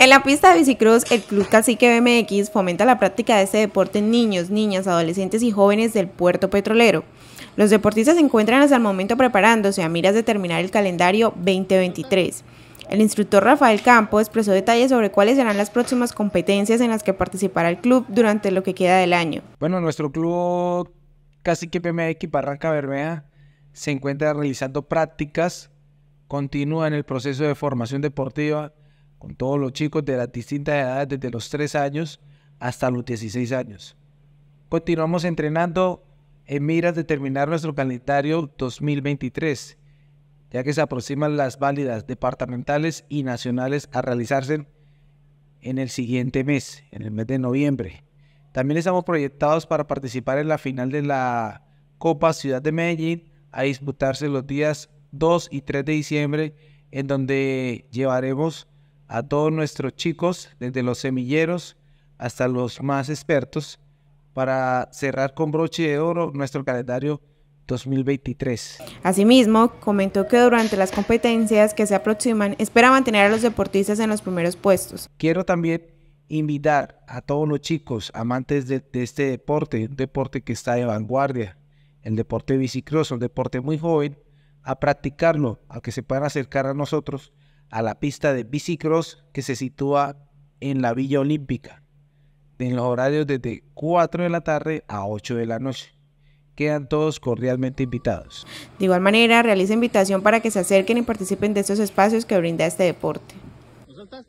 En la pista de bicicross, el Club Cacique BMX fomenta la práctica de este deporte en niños, niñas, adolescentes y jóvenes del puerto petrolero. Los deportistas se encuentran hasta el momento preparándose a miras de terminar el calendario 2023. El instructor Rafael Campo expresó detalles sobre cuáles serán las próximas competencias en las que participará el club durante lo que queda del año. Bueno, nuestro club Cacique BMX Barranca Bermeja se encuentra realizando prácticas continúa en el proceso de formación deportiva con todos los chicos de las distintas edades, desde los 3 años hasta los 16 años. Continuamos entrenando en miras de terminar nuestro calendario 2023, ya que se aproximan las válidas departamentales y nacionales a realizarse en el siguiente mes, en el mes de noviembre. También estamos proyectados para participar en la final de la Copa Ciudad de Medellín a disputarse los días 2 y 3 de diciembre, en donde llevaremos a todos nuestros chicos, desde los semilleros hasta los más expertos, para cerrar con broche de oro nuestro calendario 2023. Asimismo, comentó que durante las competencias que se aproximan espera mantener a los deportistas en los primeros puestos. Quiero también invitar a todos los chicos amantes de, este deporte, un deporte que está de vanguardia, el deporte bicicloso, un deporte muy joven, a practicarlo, a que se puedan acercar a nosotros a la pista de bicicross que se sitúa en la Villa Olímpica, en los horarios desde 4 de la tarde a 8 de la noche. Quedan todos cordialmente invitados. De igual manera, realiza invitación para que se acerquen y participen de estos espacios que brinda este deporte.